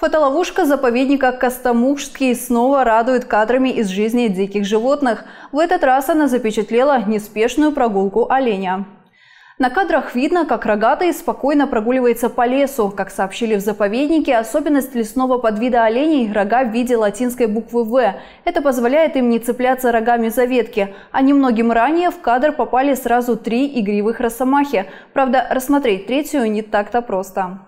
Фотоловушка заповедника Костомукшский снова радует кадрами из жизни диких животных. В этот раз она запечатлела неспешную прогулку оленя. На кадрах видно, как рогатый спокойно прогуливается по лесу. Как сообщили в заповеднике, особенность лесного подвида оленей – рога в виде латинской буквы «В». Это позволяет им не цепляться рогами за ветки. А немногим ранее в кадр попали сразу три игривых росомахи. Правда, рассмотреть третью не так-то просто.